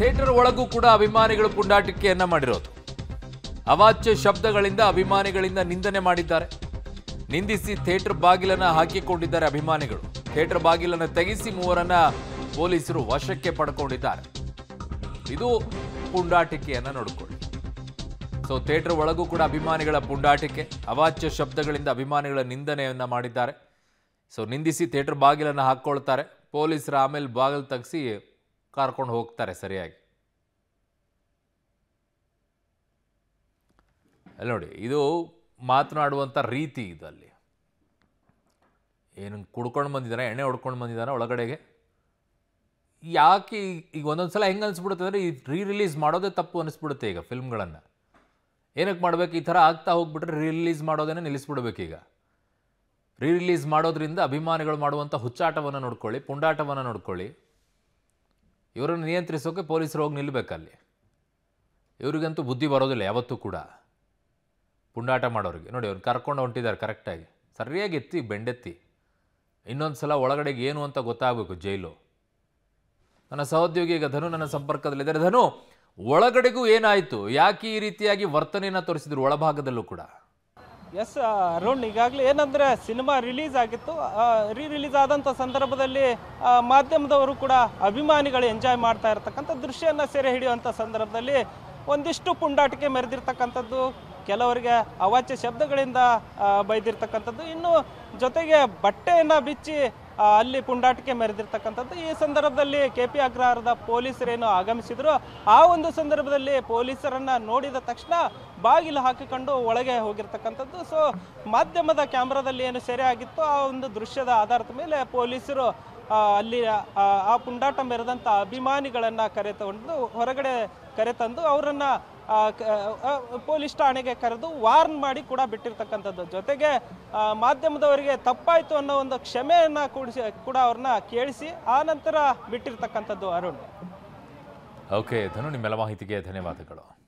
theatre ಒಳಗೂ ಕೂಡ ಅಭಿಮಾನಿಗಳು ಪುಂಡಾಟಿಕೆಯನ್ನ ಮಾಡಿರೋದು ಅವಾಚ್ಯ ಶಬ್ದಗಳಿಂದ ಅಭಿಮಾನಿಗಳಿಂದ ನಿಂದನೆ ಮಾಡಿದ್ದಾರೆ ನಿಂದಿಸಿ ಥಿಯೇಟರ್ ಬಾಗಿಲನ್ನು ಹಾಕಿಕೊಂಡಿದ್ದಾರೆ ಅಭಿಮಾನಿಗಳು ಥಿಯೇಟರ್ ಬಾಗಿಲನ್ನು ತೆಗೆಸಿ ಮೂವರನ್ನ ಪೊಲೀಸರು ವಶಕ್ಕೆ ಪಡ್ಕೊಂಡಿದ್ದಾರೆ ಇದು ಪುಂಡಾಟಿಕೆಯನ್ನ ನೋಡಿಕೊಳ್ಳಿ ಸೊ ಥಿಯೇಟರ್ ಒಳಗೂ ಕೂಡ ಅಭಿಮಾನಿಗಳ ಪುಂಡಾಟಿಕೆ ಅವಾಚ್ಯ ಶಬ್ದಗಳಿಂದ ಅಭಿಮಾನಿಗಳ ನಿಂದನೆಯನ್ನ ಮಾಡಿದ್ದಾರೆ ಸೊ ನಿಂದಿಸಿ ಥಿಯೇಟರ್ ಬಾಗಿಲನ್ನು ಹಾಕ್ಕೊಳ್ತಾರೆ ಪೊಲೀಸರು ಆಮೇಲೆ ಬಾಗಿಲು ತೆಗೆಸಿ ಕಾರ್ಕೊಂಡು ಹೋಗ್ತಾರೆ ಸರಿಯಾಗಿ ಅಲ್ಲಿ ನೋಡಿ ಇದು ಮಾತನಾಡುವಂಥ ರೀತಿ ಇದು ಅಲ್ಲಿ ಏನು ಕುಡ್ಕೊಂಡು ಬಂದಿದ್ದಾನೆ ಎಣ್ಣೆ ಹೊಡ್ಕೊಂಡು ಬಂದಿದ್ದಾನೆ ಒಳಗಡೆಗೆ ಯಾಕೆ ಈಗ ಒಂದೊಂದು ಸಲ ಹೆಂಗೆ ಅನಿಸ್ಬಿಡುತ್ತೆ ಅಂದರೆ ಈ ರೀ ರಿಲೀಸ್ ಮಾಡೋದೇ ತಪ್ಪು ಅನಿಸ್ಬಿಡುತ್ತೆ ಈಗ ಫಿಲ್ಮ್ಗಳನ್ನು ಏನಕ್ಕೆ ಮಾಡಬೇಕು ಈ ಥರ ಆಗ್ತಾ ಹೋಗ್ಬಿಟ್ರೆ ರೀ ರಿಲೀಸ್ ಮಾಡೋದನ್ನೇ ನಿಲ್ಲಿಸ್ಬಿಡ್ಬೇಕೀಗ ರೀ ರಿಲೀಸ್ ಮಾಡೋದ್ರಿಂದ ಅಭಿಮಾನಿಗಳು ಮಾಡುವಂಥ ಹುಚ್ಚಾಟವನ್ನು ನೋಡ್ಕೊಳ್ಳಿ ಪುಂಡಾಟವನ್ನು ನೋಡ್ಕೊಳ್ಳಿ ಇವರನ್ನು ನಿಯಂತ್ರಿಸೋಕೆ ಪೊಲೀಸರು ಹೋಗಿ ನಿಲ್ಲಬೇಕಲ್ಲಿ ಇವರಿಗಂತೂ ಬುದ್ಧಿ ಬರೋದಿಲ್ಲ ಯಾವತ್ತೂ ಕೂಡ ಪುಂಡಾಟ ಮಾಡೋರಿಗೆ ನೋಡಿ ಅವ್ರು ಕರ್ಕೊಂಡು ಹೊಂಟಿದ್ದಾರೆ ಕರೆಕ್ಟಾಗಿ ಸರಿಯಾಗಿ ಎತ್ತಿ ಬೆಂಡೆತ್ತಿ ಇನ್ನೊಂದು ಸಲ ಒಳಗಡೆಗೆ ಏನು ಅಂತ ಗೊತ್ತಾಗಬೇಕು ಜೈಲು ನನ್ನ ಸಹೋದ್ಯೋಗಿ ಈಗ ಧನು ನನ್ನ ಸಂಪರ್ಕದಲ್ಲಿದ್ದಾರೆ ಧನು ಒಳಗಡೆಗೂ ಏನಾಯಿತು ಯಾಕೆ ಈ ರೀತಿಯಾಗಿ ವರ್ತನೆಯನ್ನು ತೋರಿಸಿದ್ರು ಒಳಭಾಗದಲ್ಲೂ ಕೂಡ ಎಸ್ uh, ಅರುಣ್ ಈಗಾಗಲೇ ಏನಂದರೆ ಸಿನಿಮಾ ರಿಲೀಸ್ ಆಗಿತ್ತು ರೀ ರಿಲೀಸ್ ಆದಂಥ ಸಂದರ್ಭದಲ್ಲಿ ಮಾಧ್ಯಮದವರು ಕೂಡ ಅಭಿಮಾನಿಗಳು ಎಂಜಾಯ್ ಮಾಡ್ತಾ ಇರತಕ್ಕಂಥ ದೃಶ್ಯವನ್ನು ಸೆರೆ ಹಿಡಿಯುವಂಥ ಸಂದರ್ಭದಲ್ಲಿ ಒಂದಿಷ್ಟು ಪುಂಡಾಟಿಕೆ ಮೆರೆದಿರ್ತಕ್ಕಂಥದ್ದು ಕೆಲವರಿಗೆ ಅವಾಚ್ಯ ಶಬ್ದಗಳಿಂದ ಬೈದಿರ್ತಕ್ಕಂಥದ್ದು ಇನ್ನು ಜೊತೆಗೆ ಬಟ್ಟೆಯನ್ನು ಬಿಚ್ಚಿ ಅಲ್ಲಿ ಪುಂಡಾಟಕ್ಕೆ ಮೆರೆದಿರ್ತಕ್ಕಂಥದ್ದು ಈ ಸಂದರ್ಭದಲ್ಲಿ ಕೆ ಪಿ ಅಗ್ರಹಾರದ ಪೊಲೀಸರೇನು ಆಗಮಿಸಿದ್ರು ಆ ಒಂದು ಸಂದರ್ಭದಲ್ಲಿ ಪೊಲೀಸರನ್ನ ನೋಡಿದ ತಕ್ಷಣ ಬಾಗಿಲು ಹಾಕಿಕೊಂಡು ಒಳಗೆ ಹೋಗಿರ್ತಕ್ಕಂಥದ್ದು ಸೊ ಮಾಧ್ಯಮದ ಕ್ಯಾಮ್ರಾದಲ್ಲಿ ಏನು ಸೆರೆ ಆಗಿತ್ತು ಆ ಒಂದು ದೃಶ್ಯದ ಆಧಾರದ ಮೇಲೆ ಪೊಲೀಸರು ಅಲ್ಲಿ ಆ ಪುಂಡಾಟ ಮೆರೆದಂಥ ಅಭಿಮಾನಿಗಳನ್ನು ತಗೊಂಡು ಹೊರಗಡೆ ಕರೆತಂದು ಅವರನ್ನು ಪೊಲೀಸ್ ಠಾಣೆಗೆ ಕರೆದು ವಾರ್ನ್ ಮಾಡಿ ಕೂಡ ಬಿಟ್ಟಿರ್ತಕ್ಕಂಥದ್ದು ಜೊತೆಗೆ ಮಾಧ್ಯಮದವರಿಗೆ ತಪ್ಪಾಯಿತು ಅನ್ನೋ ಒಂದು ಕ್ಷಮೆಯನ್ನು ಕೂಡಿಸಿ ಕೂಡ ಅವ್ರನ್ನ ಕೇಳಿಸಿ ಆ ನಂತರ ಬಿಟ್ಟಿರ್ತಕ್ಕಂಥದ್ದು ಅರುಣ್ ಓಕೆ ಧನು ನಿಮ್ಮೆಲ್ಲ ಮಾಹಿತಿಗೆ ಧನ್ಯವಾದಗಳು